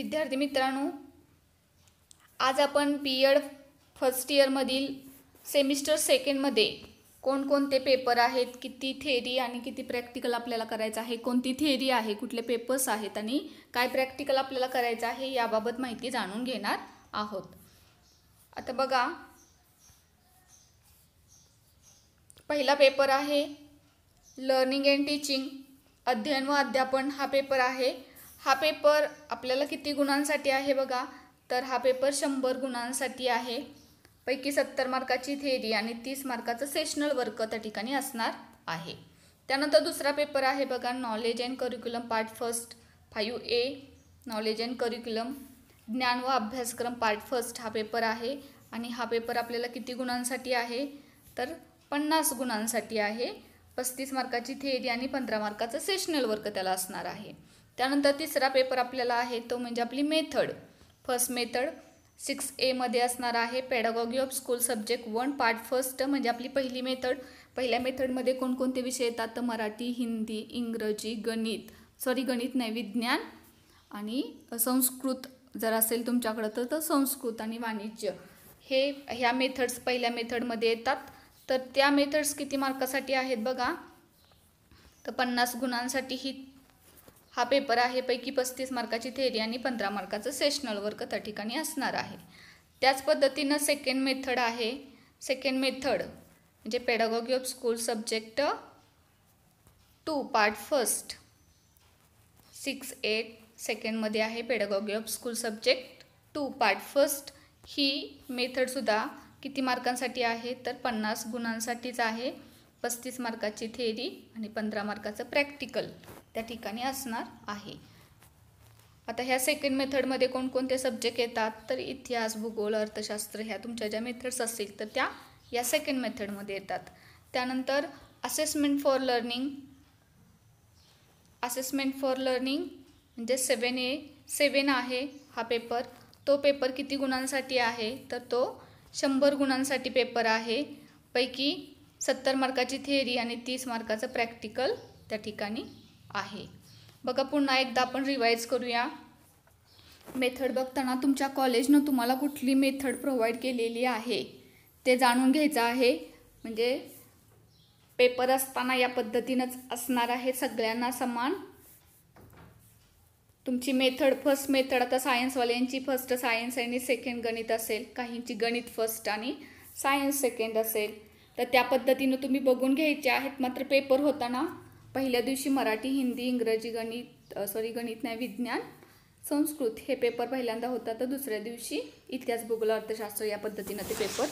विद्यार्थी मित्रांनो आज आपण बी एड फर्स्ट इयरमधील सेमिस्टर सेकंडमध्ये कोणकोणते पेपर आहेत किती थेअरी आणि किती प्रॅक्टिकल आपल्याला करायचं आहे कोणती थेअरी आहे कुठले पेपर्स आहेत आणि काय प्रॅक्टिकल आपल्याला करायचं आहे याबाबत माहिती जाणून घेणार आहोत आता बघा पहिला पेपर आहे लर्निंग अँड टीचिंग अध्ययन व अध्यापन हा पेपर आहे हा पेपर आपल्याला किती गुणांसाठी आहे बघा तर हा पेपर शंभर गुणांसाठी आहे पैकी सत्तर मार्काची थेरी आणि तीस मार्काचं सेशनल वर्क त्या ठिकाणी असणार आहे त्यानंतर दुसरा पेपर आहे बघा knowledge and curriculum part first five A knowledge and curriculum ज्ञान व अभ्यासक्रम पार्ट फर्स्ट हा पेपर आहे आणि हा पेपर आपल्याला किती गुणांसाठी आहे तर पन्नास गुणांसाठी आहे पस्तीस मार्काची थेरी आणि पंधरा मार्काचं सेशनल वर्क त्याला असणार आहे त्यानंतर तिसरा पेपर आपल्याला आहे तो म्हणजे आपली मेथड फर्स्ट मेथड सिक्स एमध्ये असणार आहे pedagogy of school subject one part first म्हणजे आपली पहिली मेथड पहिल्या मेथडमध्ये कोणकोणते विषय येतात तर मराठी हिंदी इंग्रजी गणित सॉरी गणित नाही विज्ञान आणि संस्कृत जर असेल तुमच्याकडं तर तर संस्कृत आणि वाणिज्य हे ह्या मेथड्स पहिल्या मेथडमध्ये येतात तर त्या मेथड्स किती मार्कासाठी आहेत बघा तर पन्नास गुणांसाठी ही हा पेपर आहे पैकी पस्तीस मार्काची थेरी आणि पंधरा मार्काचं सेशनल वर्क त्या ठिकाणी असणार आहे त्याच पद्धतीनं सेकंड मेथड आहे सेकंड मेथड म्हणजे pedagogy of school subject two part first six eight सेकंडमध्ये आहे pedagogy of school subject two part first ही मेथडसुद्धा किती मार्कांसाठी आहे तर पन्नास गुणांसाठीच आहे पस्तीस मार्काची थेरी आणि पंधरा मार्काचं प्रॅक्टिकल त्या ठिकाणी असणार आहे आता ह्या सेकंड मेथडमध्ये कोणकोणते सब्जेक्ट येतात तर इतिहास भूगोल अर्थशास्त्र ह्या तुमच्या ज्या मेथड्स असतील तर त्या या सेकंड मेथडमध्ये येतात त्यानंतर assessment for learning assessment for learning म्हणजे सेवन ए सेवन आहे हा पेपर तो पेपर किती गुणांसाठी आहे तर तो शंभर गुणांसाठी पेपर आहे पैकी सत्तर मार्काची थेअरी आणि तीस मार्काचं प्रॅक्टिकल त्या ठिकाणी आहे बघा पुन्हा एकदा आपण रिवाईज करूया मेथड बघताना तुमच्या कॉलेजनं तुम्हाला कुठली मेथड प्रोव्हाइड केलेली आहे ते जाणून घ्यायचं आहे म्हणजे पेपर असताना या पद्धतीनंच असणार आहे सगळ्यांना समान तुमची मेथड फर्स्ट मेथड आता सायन्सवाल्यांची फर्स्ट सायन्स आणि सेकंड गणित असेल काहींची गणित फर्स्ट आणि सायन्स सेकंड असेल तर त्या पद्धतीनं तुम्ही बघून घ्यायचे आहेत मात्र पेपर होताना पहिल्या दिवशी मराठी हिंदी इंग्रजी गणित सॉरी गणित नाही विज्ञान संस्कृत हे पेपर पहिल्यांदा होता तर दुसऱ्या दिवशी इतिहास भूगोल अर्थशास्त्र या पद्धतीनं ते पेपर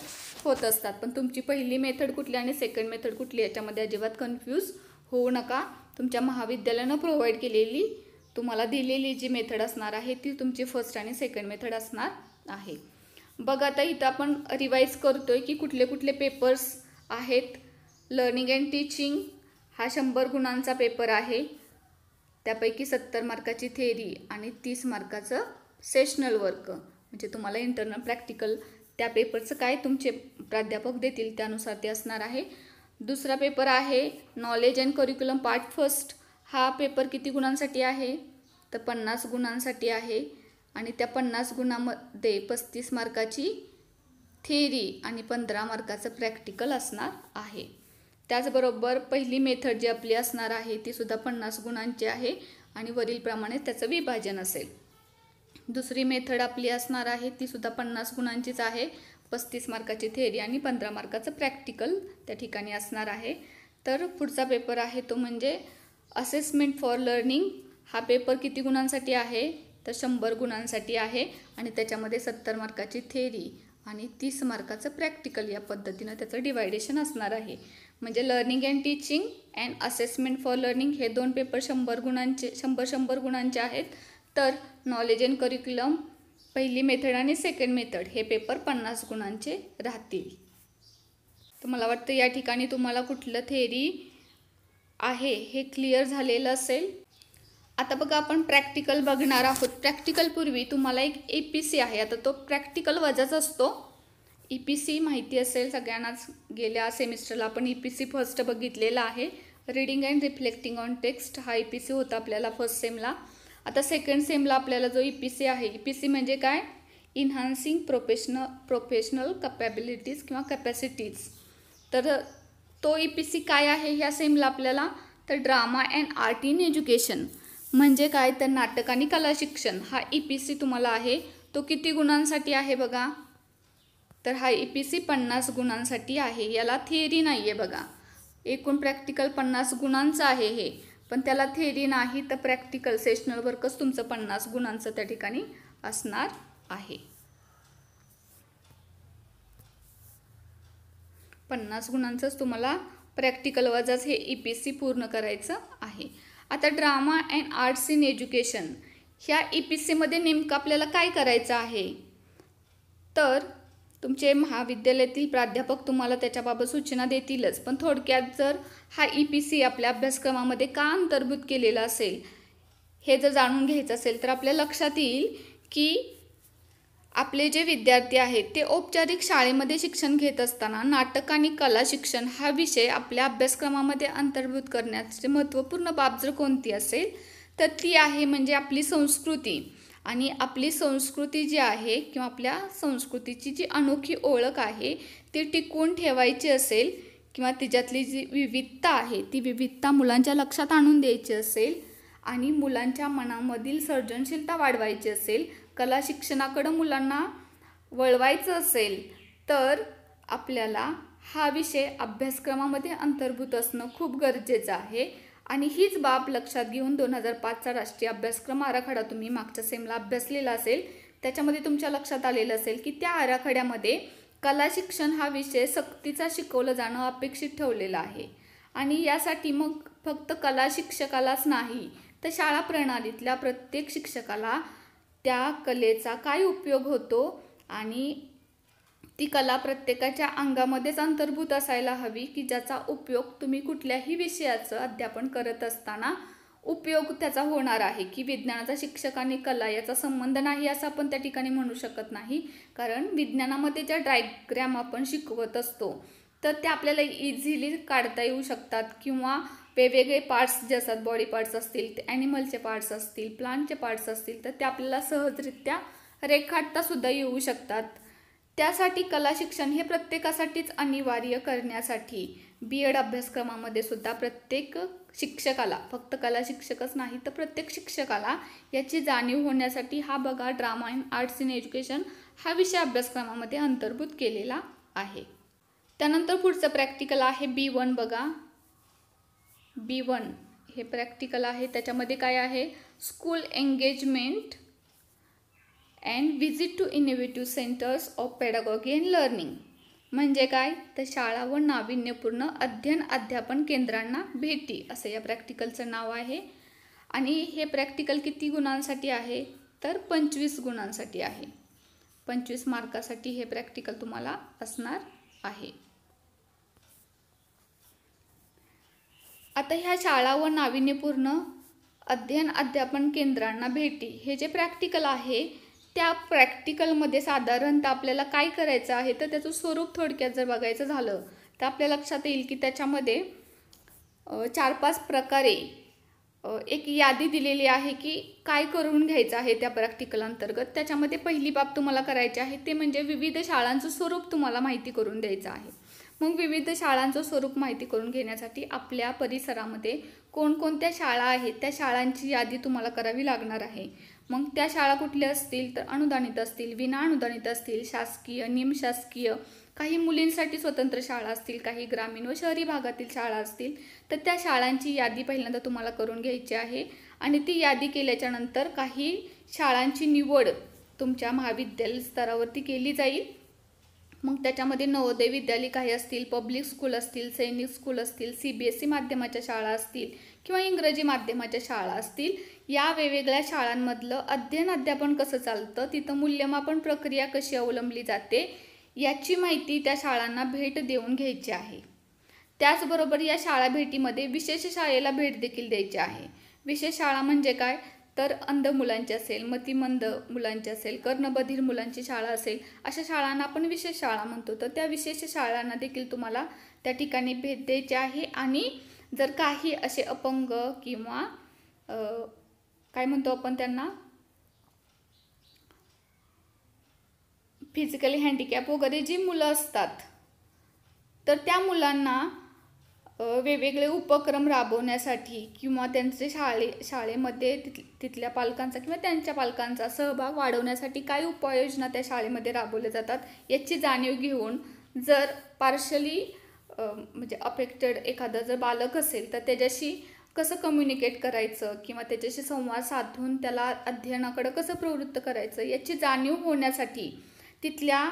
होत असतात पण तुमची पहिली मेथड कुठली आणि सेकंड मेथड कुठली याच्यामध्ये अजिबात कन्फ्यूज होऊ नका तुमच्या महाविद्यालयानं प्रोव्हाइड केलेली तुम्हाला दिलेली जी मेथड असणार आहे ती तुमची फर्स्ट आणि सेकंड मेथड असणार आहे बघ आता इथं आपण रिवाईज करतो आहे की कुठले कुठले पेपर्स आहेत लर्निंग अँड टीचिंग हा शंभर गुणांचा पेपर आहे त्यापैकी सत्तर मार्काची थेरी आणि तीस मार्काचं सेशनल वर्क म्हणजे तुम्हाला इंटरनल प्रॅक्टिकल त्या पेपरचं काय तुमचे प्राध्यापक देतील त्यानुसार ते असणार आहे दुसरा पेपर आहे knowledge and curriculum part first हा पेपर किती गुणांसाठी आहे तर पन्नास गुणांसाठी आहे आणि त्या पन्नास गुणामध्ये पस्तीस मार्काची थेरी आणि पंधरा मार्काचं प्रॅक्टिकल असणार आहे त्याचबरोबर पहिली मेथड जी आपली असणार आहे ती सुद्धा पन्नास गुणांची आहे आणि वरीलप्रमाणे त्याचं विभाजन असेल दुसरी मेथड आपली असणार आहे ती सुद्धा पन्नास गुणांचीच आहे पस्तीस मार्काची थेअरी आणि पंधरा मार्काचं प्रॅक्टिकल त्या ठिकाणी असणार आहे तर पुढचा पेपर आहे तो म्हणजे असेसमेंट फॉर लर्निंग हा पेपर किती गुणांसाठी आहे तर शंभर गुणांसाठी आहे आणि त्याच्यामध्ये सत्तर मार्काची थेअरी आणि तीस मार्काचं प्रॅक्टिकल या पद्धतीनं त्याचं डिवायडेशन असणार आहे म्हणजे learning and teaching and assessment for learning हे दोन पेपर शंभर गुणांचे शंभर शंभर गुणांचे आहेत तर नॉलेज अँड करिक्युलम पहिली मेथड आणि सेकंड मेथड हे पेपर पन्नास गुणांचे राहतील तर मला वाटतं या ठिकाणी तुम्हाला कुठलं थेरी आहे हे क्लिअर झालेलं असेल आता बघा आपण प्रॅक्टिकल बघणार आहोत प्रॅक्टिकलपूर्वी तुम्हाला एक ए पी सी आहे आता तो प्रॅक्टिकल वजाच असतो ई पी सी माहिती असेल सगळ्यांनाच गेल्या सेमिस्टरला आपण E e P C first बघितलेलं आहे reading and reflecting on text हा ई पी सी होता आपल्याला फर्स्ट सेमला आता सेकंड सेमला आपल्याला जो ई पी सी आहे ई पी सी म्हणजे काय इन्हान्सिंग प्रोफेशनल प्रोफेशनल कपॅबिलिटीज किंवा कॅपॅसिटीज तर तो ई पी सी काय आहे ह्या सेमला आपल्याला तर drama and art in education म्हणजे काय तर नाटक आणि कला शिक्षण हा ई पी सी तुम्हाला आहे तो किती गुणांसाठी आहे बघा तर हा ई पी सी पन्नास गुणांसाठी आहे याला थिअरी नाही आहे बघा एकूण प्रॅक्टिकल पन्नास गुणांचं आहे हे पण त्याला थेरी नाही तर प्रॅक्टिकल सेशनल वर्कच तुमचं पन्नास गुणांचं त्या ठिकाणी असणार आहे पन्नास गुणांचंच तुम्हाला प्रॅक्टिकल वजाच हे ई पी सी पूर्ण करायचं आहे आता drama and arts in education ह्या ई पी सीमध्ये नेमकं आपल्याला काय करायचं आहे तर तुमचे महाविद्यालयातील प्राध्यापक तुम्हाला त्याच्याबाबत सूचना देतीलच पण थोडक्यात जर हा ई पी सी आपल्या अभ्यासक्रमामध्ये का अंतर्भूत केलेला असेल हे जर जाणून घ्यायचं असेल तर आपल्या लक्षात येईल की आपले जे विद्यार्थी आहेत ते औपचारिक शाळेमध्ये शिक्षण घेत असताना नाटक आणि कला शिक्षण हा विषय आपल्या अभ्यासक्रमामध्ये अंतर्भूत करण्याची महत्त्वपूर्ण बाब जर कोणती असेल तर ती आहे म्हणजे आपली संस्कृती आणि आपली संस्कृती जी आहे किंवा आपल्या संस्कृतीची जी अनोखी ओळख आहे ती टिकवून ठेवायची असेल किंवा तिच्यातली जी विविधता आहे ती विविधता मुलांच्या लक्षात आणून द्यायची असेल आणि मुलांच्या मनामधील सर्जनशीलता वाढवायची असेल कला शिक्षणाकडं मुलांना वळवायचं असेल तर आपल्याला हा विषय अभ्यासक्रमामध्ये अंतर्भूत असणं खूप गरजेचं आहे आणि हीच बाब लक्षात घेऊन दोन हजार पाचचा राष्ट्रीय अभ्यासक्रम आराखडा तुम्ही मागच्या सेमला अभ्यासलेला असेल त्याच्यामध्ये तुमच्या लक्षात आलेलं असेल की त्या आराखड्यामध्ये कला शिक्षण हा विषय सक्तीचा शिकवलं जाणं अपेक्षित ठेवलेलं आहे आणि यासाठी मग फक्त कला शिक्षकालाच नाही तर शाळा प्रणालीतल्या प्रत्येक शिक्षकाला त्या कलेचा काय उपयोग होतो आणि ती कला प्रत्येकाच्या अंगामध्येच अंतर्भूत असायला हवी की ज्याचा उपयोग तुम्ही कुठल्याही विषयाचं अध्यापन करत असताना उपयोग त्याचा होणार आहे की विज्ञानाचा शिक्षक आणि कला याचा संबंध नाही असं आपण त्या ठिकाणी म्हणू शकत नाही कारण विज्ञानामध्ये ज्या डायग्रॅम आपण शिकवत असतो तर त्या आपल्याला इझिली काढता येऊ शकतात किंवा वेगवेगळे पार्ट्स जे असतात बॉडी पार्ट्स असतील ते ॲनिमलचे पार्ट्स असतील प्लांटचे पार्ट्स असतील तर ते आपल्याला सहजरित्या रेखाटतासुद्धा येऊ शकतात त्यासाठी कला शिक्षण हे प्रत्येकासाठीच अनिवार्य करण्यासाठी बी एड अभ्यासक्रमामध्ये सुद्धा प्रत्येक शिक्षकाला फक्त कला शिक्षकच नाही तर प्रत्येक शिक्षकाला याची जाणीव होण्यासाठी हा बघा drama in arts in education हा विषय अभ्यासक्रमामध्ये अंतर्भूत केलेला आहे त्यानंतर पुढचं प्रॅक्टिकल आहे बी वन बघा बी वन हे प्रॅक्टिकल आहे त्याच्यामध्ये काय आहे school engagement and visit to innovative centres of pedagogy and learning म्हणजे काय तर शाळा व नाविन्यपूर्ण अध्ययन अध्यापन केंद्रांना भेटी असं या प्रॅक्टिकलचं नाव आहे आणि हे प्रॅक्टिकल किती गुणांसाठी आहे तर पंचवीस गुणांसाठी आहे पंचवीस मार्कासाठी हे प्रॅक्टिकल तुम्हाला असणार आहे आता ह्या शाळा व नाविन्यपूर्ण अध्ययन अध्यापन केंद्रांना भेटी हे जे प्रॅक्टिकल आहे त्या प्रॅक्टिकलमध्ये साधारणतः आपल्याला काय करायचं आहे तर त्याचं स्वरूप थोडक्यात जर बघायचं झालं तर आपल्या लक्षात येईल की त्याच्यामध्ये चार पाच प्रकारे एक यादी दिलेली आहे की काय करून घ्यायचं आहे त्या प्रॅक्टिकल अंतर्गत त्याच्यामध्ये पहिली बाब तुम्हाला करायची आहे ते म्हणजे विविध शाळांचं स्वरूप तुम्हाला माहिती करून द्यायचं आहे मग विविध शाळांचं स्वरूप माहिती करून घेण्यासाठी आपल्या परिसरामध्ये कोणकोणत्या शाळा आहेत त्या शाळांची यादी तुम्हाला करावी लागणार आहे मग त्या शाळा कुठल्या असतील तर अनुदानित असतील विना अनुदानित असतील शासकीय निमशासकीय काही मुलींसाठी स्वतंत्र शाळा असतील काही ग्रामीण व शहरी भागातील शाळा असतील तर त्या शाळांची यादी पहिल्यांदा तुम्हाला करून घ्यायची आहे आणि ती यादी केल्याच्यानंतर काही शाळांची निवड तुमच्या महाविद्यालय स्तरावरती केली जाईल मग त्याच्यामध्ये नवोदय विद्यालय काही असतील पब्लिक स्कूल असतील सैनिक स्कूल असतील सी बी एस ई माध्यमाच्या शाळा असतील किंवा इंग्रजी माध्यमाच्या शाळा असतील या वेगवेगळ्या शाळांमधलं अध्ययन अध्यापन कसं चालतं तिथं मूल्यमापन प्रक्रिया कशी अवलंबली जाते याची माहिती त्या शाळांना भेट देऊन घ्यायची आहे त्याचबरोबर या शाळा भेटीमध्ये विशेष शाळेला भेट देखील द्यायची आहे विशेष शाळा म्हणजे काय तर अंध मुलांची असेल मतिमंद मुलांची असेल कर्णबधीर मुलांची शाळा असेल अशा शाळांना आपण विशेष शाळा म्हणतो तर त्या विशेष शाळांना देखील तुम्हाला त्या ठिकाणी भेट द्यायचे आहे आणि जर काही असे अपंग किंवा काय म्हणतो आपण त्यांना फिजिकली हँडिकॅप वगैरे जी मुलं असतात तर त्या मुलांना वेगवेगळे उपक्रम राबवण्यासाठी किंवा त्यांचे शाळे शाळेमध्ये तिथ तिथल्या पालकांचा किंवा त्यांच्या पालकांचा सहभाग वाढवण्यासाठी काय उपाययोजना त्या शाळेमध्ये राबवल्या जातात याची जाणीव घेऊन जर पार्शली म्हणजे अफेक्टेड एखादा जर बालक असेल तर त्याच्याशी कसं कम्युनिकेट करायचं किंवा त्याच्याशी संवाद साधून त्याला अध्ययनाकडं कसं प्रवृत्त करायचं याची जाणीव होण्यासाठी तिथल्या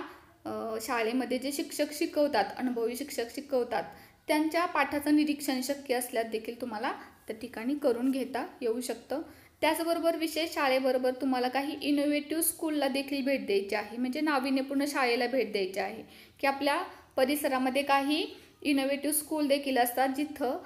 शाळेमध्ये जे शिक्षक शिकवतात अनुभवी शिक्षक शिकवतात त्यांच्या पाठाचं निरीक्षण शक्य असल्यास देखील तुम्हाला त्या ठिकाणी करून घेता येऊ शकतं त्याचबरोबर विशेष शाळेबरोबर तुम्हाला काही इनोव्हेटिव्ह स्कूलला देखील भेट द्यायची आहे म्हणजे नाविन्यपूर्ण शाळेला भेट द्यायची आहे की आपल्या परिसरामध्ये काही इनोव्हेटिव्ह स्कूल देखील असतात जिथं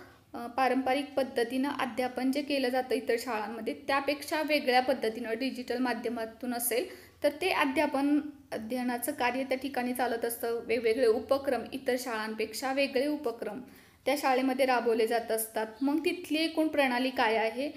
पारंपरिक पद्धतीनं अध्यापन जे केलं जातं इतर शाळांमध्ये त्यापेक्षा वेगळ्या पद्धतीनं डिजिटल माध्यमातून असेल तर ते अध्यापन अध्ययनाचं कार्य त्या ठिकाणी चालत असतं वेगवेगळे उपक्रम इतर शाळांपेक्षा वेगळे उपक्रम त्या शाळेमध्ये राबवले जात असतात मग तिथली एकूण प्रणाली काय आहे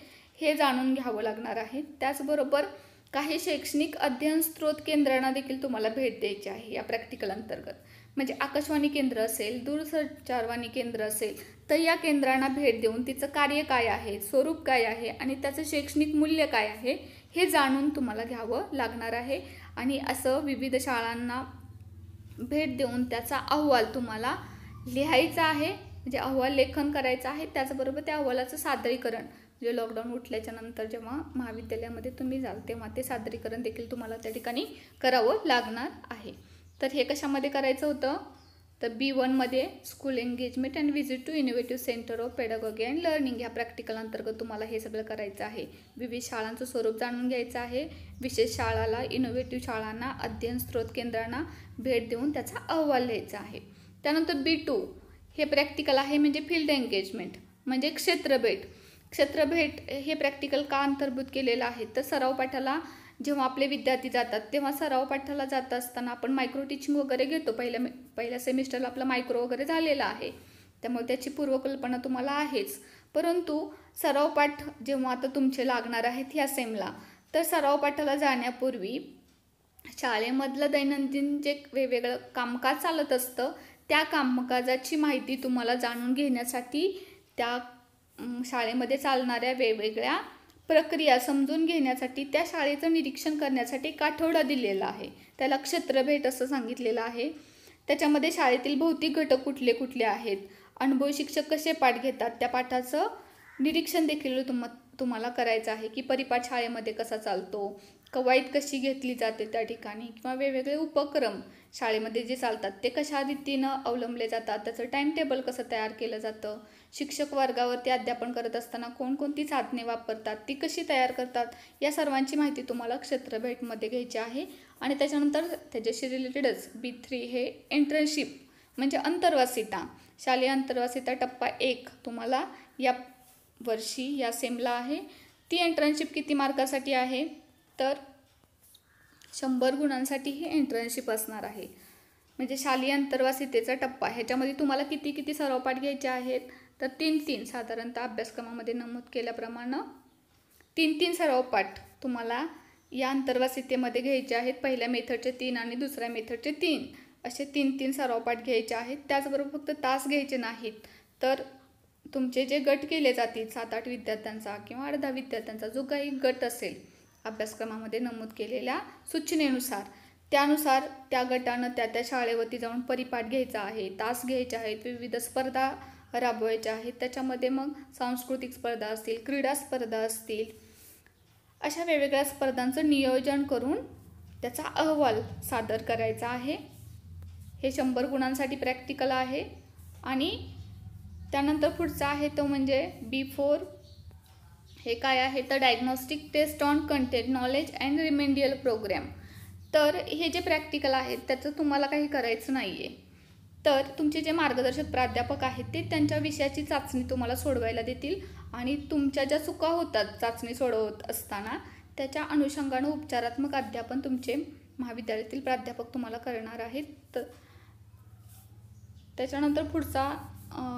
हे जाणून घ्यावं लागणार आहे त्याचबरोबर काही शैक्षणिक अध्ययन स्रोत केंद्रांना देखील तुम्हाला भेट द्यायची आहे या प्रॅक्टिकल अंतर्गत म्हणजे आकाशवाणी केंद्र असेल दूरसंचारवाणी केंद्र असेल तर या केंद्रांना भेट देऊन तिचं कार्य काय आहे स्वरूप काय आहे आणि त्याचं शैक्षणिक मूल्य काय आहे हे जाणून तुम्हाला घ्यावं लागणार आहे आणि असं विविध शाळांना भेट देऊन त्याचा अहवाल तुम्हाला लिहायचा आहे म्हणजे अहवाल लेखन करायचं आहे त्याचबरोबर त्या अहवालाचं सादरीकरण म्हणजे लॉकडाऊन उठल्याच्या नंतर जेव्हा महाविद्यालयामध्ये तुम्ही जाल तेव्हा ते सादरीकरण देखील तुम्हाला त्या ठिकाणी करावं लागणार आहे तर हे कशामध्ये करायचं होतं तर बी वनमध्ये school engagement and visit to innovative centre of pedagogy and learning ह्या प्रॅक्टिकल अंतर्गत तुम्हाला हे सगळं करायचं आहे विविध शाळांचं स्वरूप जाणून घ्यायचं आहे विशेष शाळाला इनोव्हेटिव्ह शाळांना अध्ययन स्रोत केंद्रांना भेट देऊन त्याचा अहवाल लिहायचा आहे त्यानंतर बी टू हे प्रॅक्टिकल आहे म्हणजे फील्ड एंगेजमेंट म्हणजे क्षेत्रभेट क्षेत्रभेट हे प्रॅक्टिकल का अंतर्भूत केलेलं आहे तर सराव पाठाला जेव्हा आपले विद्यार्थी जातात तेव्हा सराव पाठाला जात असताना आपण मायक्रो टीचिंग वगैरे घेतो पहिल्या पहिल्या सेमिस्टरला आपला मायक्रो वगैरे झालेला आहे त्यामुळे त्याची पूर्वकल्पना तुम्हाला आहेच परंतु सराव पाठ जेव्हा आता तुमचे लागणार आहेत ह्या सेमला तर सराव पाठाला जाण्यापूर्वी शाळेमधलं दैनंदिन जे वेगवेगळं कामकाज चालत असतं त्या कामकाजाची माहिती तुम्हाला जाणून घेण्यासाठी त्या शाळेमध्ये चालणाऱ्या वेगवेगळ्या प्रक्रिया समजून घेण्यासाठी त्या शाळेचं निरीक्षण करण्यासाठी एक आठवडा दिलेला आहे त्याला क्षेत्रभेट असं सांगितलेलं आहे त्याच्यामध्ये शाळेतील भौतिक घटक कुठले कुठले आहेत अनुभव शिक्षक कसे पाठ घेतात त्या पाठाचं निरीक्षण देखील तुम तुम्हाला करायचं आहे की परिपाठ शाळेमध्ये कसा चालतो कवायत कशी घेतली जाते त्या ठिकाणी किंवा वेगवेगळे उपक्रम शाळेमध्ये जे चालतात ते कशा रीतीनं अवलंबले जातात त्याचं टाईमटेबल कसं तयार केलं जातं शिक्षक वर्गावरती अध्यापन करत असताना कोणकोणती साधने वापरतात ती कशी तयार करतात या सर्वांची माहिती तुम्हाला क्षेत्रभेटमध्ये घ्यायची आहे आणि त्याच्यानंतर त्याच्याशी रिलेटेडच बी थ्री हे एंट्रनशिप म्हणजे अंतर्वासिता शालेय अंतर्वासिता टप्पा एक तुम्हाला या वर्षी या सेमला आहे ती एंट्रनशिप किती मार्कासाठी आहे तर शंभर गुणांसाठी ही एंट्रनशिप असणार आहे म्हणजे शालेय अंतर्वासितेचा टप्पा ह्याच्यामध्ये तुम्हाला किती किती सरावपाठ घ्यायचे आहेत तर तीन तीन साधारणतः अभ्यासक्रमामध्ये नमूद केल्याप्रमाणे तीन तीन सरावपाठ तुम्हाला या अंतर्वासितेमध्ये घ्यायचे आहेत पहिल्या मेथडचे तीन आणि दुसऱ्या मेथडचे तीन असे तीन तीन सरावपाठ घ्यायचे आहेत त्याचबरोबर फक्त तास घ्यायचे नाहीत तर तुमचे जे गट केले जातील सात आठ विद्यार्थ्यांचा किंवा अर्धा विद्यार्थ्यांचा जो काही गट असेल अभ्यासक्रमामध्ये नमूद केलेल्या सूचनेनुसार त्यानुसार त्या गटानं त्या त्या शाळेवरती जाऊन परिपाठ घ्यायचा आहे तास घ्यायचे आहेत विविध स्पर्धा राबवायच्या आहेत त्याच्यामध्ये मग सांस्कृतिक स्पर्धा असतील क्रीडा स्पर्धा असतील अशा वेगवेगळ्या स्पर्धांचं नियोजन करून त्याचा अहवाल सादर करायचा आहे हे शंभर गुणांसाठी प्रॅक्टिकल आहे आणि त्यानंतर पुढचा आहे तो म्हणजे बी फोर हे काय आहे तर diagnostic test on content knowledge and remedial programme तर हे जे प्रॅक्टिकल आहेत त्याचं तुम्हाला काही करायचं नाही आहे तर तुमचे जे मार्गदर्शक प्राध्यापक आहेत ते त्यांच्या विषयाची चाचणी तुम्हाला सोडवायला देतील आणि तुमच्या ज्या चुका होतात चाचणी सोडवत असताना त्याच्या अनुषंगानं उपचारात्मक अध्यापन तुमचे महाविद्यालयातील प्राध्यापक तुम्हाला करणार आहेत तर त्याच्यानंतर पुढचा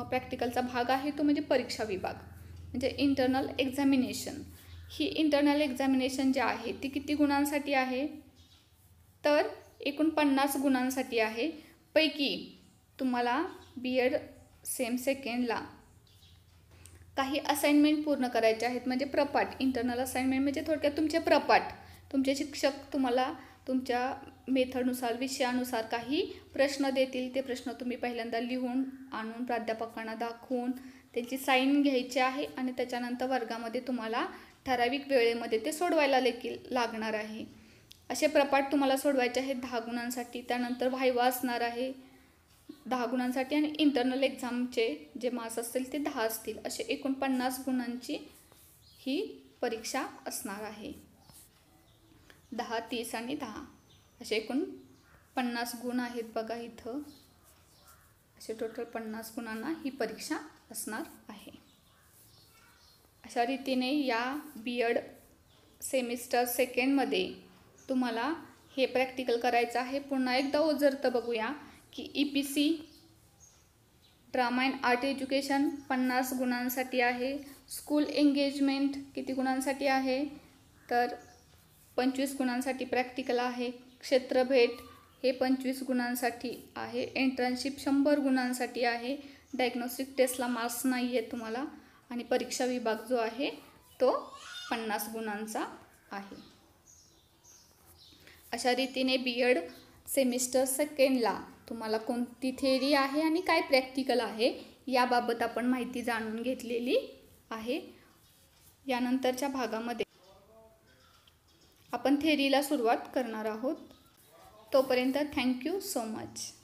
प्रॅक्टिकलचा भाग आहे तो म्हणजे परीक्षा विभाग म्हणजे इंटरनल एक्झामिनेशन ही इंटरनल एक्झामिनेशन जी आहे ती किती गुणांसाठी आहे तर एकूण पन्नास गुणांसाठी आहे पैकी तुम्हाला बी एड सेम सेकेंडला काही असाइनमेंट पूर्ण करायचे आहेत म्हणजे प्रपाट इंटरनल असाइनमेंट म्हणजे थोडक्यात तुमचे प्रपाट तुमचे शिक्षक तुम्हाला तुमच्या मेथडनुसार विषयानुसार काही प्रश्न देतील ते प्रश्न तुम्ही पहिल्यांदा लिहून आणून प्राध्यापकांना दाखवून त्याची साईन घ्यायची आहे आणि त्याच्यानंतर वर्गामध्ये तुम्हाला ठराविक वेळेमध्ये ते सोडवायला देखील लागणार आहे असे प्रपाट तुम्हाला सोडवायचे आहेत दहा गुणांसाठी त्यानंतर व्हायवा असणार आहे दहा गुणांसाठी आणि इंटरनल एक्झामचे जे मार्क्स असतील ते दहा असतील असे एकूण पन्नास गुणांची ही परीक्षा असणार आहे दहा तीस आणि दहा असे एकूण पन्नास गुण आहेत बघा इथं असे टोटल पन्नास गुणांना ही परीक्षा असणार आहे अशा रीतीने या बी एड सेमिस्टर सेकेंडमध्ये तुम्हाला हे प्रॅक्टिकल करायचं आहे पुन्हा एकदा ओझरतं बघूया की E P C drama and art education पन्नास गुणांसाठी आहे स्कूल एंगेजमेंट किती गुणांसाठी आहे तर पंचवीस गुणांसाठी प्रॅक्टिकल आहे क्षेत्रभेट हे पंचवीस गुणांसाठी आहे एंट्रनशिप शंभर गुणांसाठी आहे डायग्नोस्टिक टेस्टला मार्क्स नाही आहे तुम्हाला आणि परीक्षा विभाग जो आहे तो पन्नास गुणांचा आहे अशा रीतीने बी एड सेमिस्टर सेकेंडला तुम्हाला कोणती थेरी आहे आणि काय प्रॅक्टिकल आहे याबाबत आपण माहिती जाणून घेतलेली आहे यानंतरच्या भागामध्ये आपण थेरीला सुरुवात करणार आहोत तोपर्यंत थँक्यू सो मच